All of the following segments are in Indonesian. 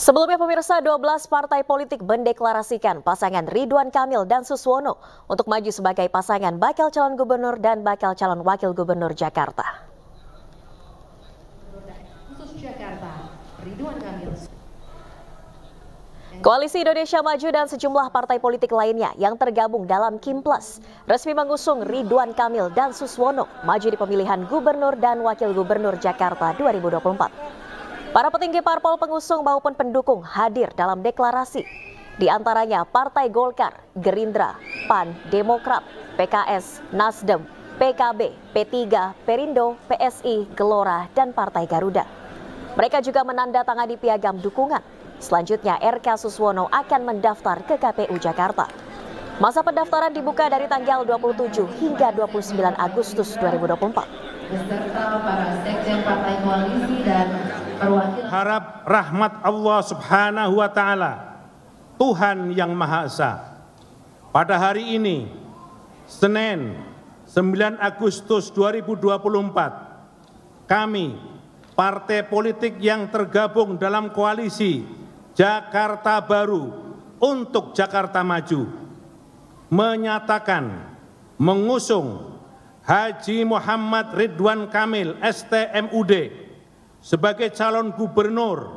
Sebelumnya pemirsa 12 partai politik mendeklarasikan pasangan Ridwan Kamil dan Suswono untuk maju sebagai pasangan bakal calon gubernur dan bakal calon wakil gubernur Jakarta. Koalisi Indonesia Maju dan sejumlah partai politik lainnya yang tergabung dalam Kim Plus resmi mengusung Ridwan Kamil dan Suswono maju di pemilihan gubernur dan wakil gubernur Jakarta 2024. Para petinggi parpol pengusung maupun pendukung hadir dalam deklarasi. Di antaranya Partai Golkar, Gerindra, PAN, Demokrat, PKS, Nasdem, PKB, P3, Perindo, PSI, Gelora, dan Partai Garuda. Mereka juga menandatangani piagam dukungan. Selanjutnya RK Suswono akan mendaftar ke KPU Jakarta. Masa pendaftaran dibuka dari tanggal 27 hingga 29 Agustus 2024. Beserta para sekjen partai koalisi dan Harap rahmat Allah Subhanahu wa taala. Tuhan yang Maha Esa. Pada hari ini Senin 9 Agustus 2024 kami partai politik yang tergabung dalam koalisi Jakarta Baru untuk Jakarta Maju menyatakan mengusung Haji Muhammad Ridwan Kamil STMUD sebagai calon gubernur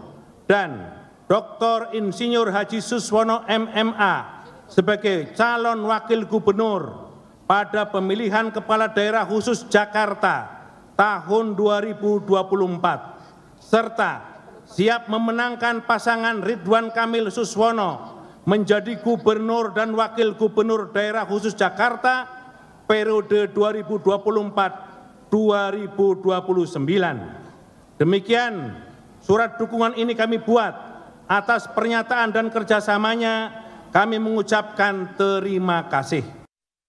dan Dr. Insinyur Haji Suswono MMA sebagai calon wakil gubernur pada pemilihan kepala daerah khusus Jakarta tahun 2024 serta siap memenangkan pasangan Ridwan Kamil Suswono menjadi gubernur dan wakil gubernur daerah khusus Jakarta periode 2024 2029. Demikian surat dukungan ini kami buat atas pernyataan dan kerjasamanya kami mengucapkan terima kasih.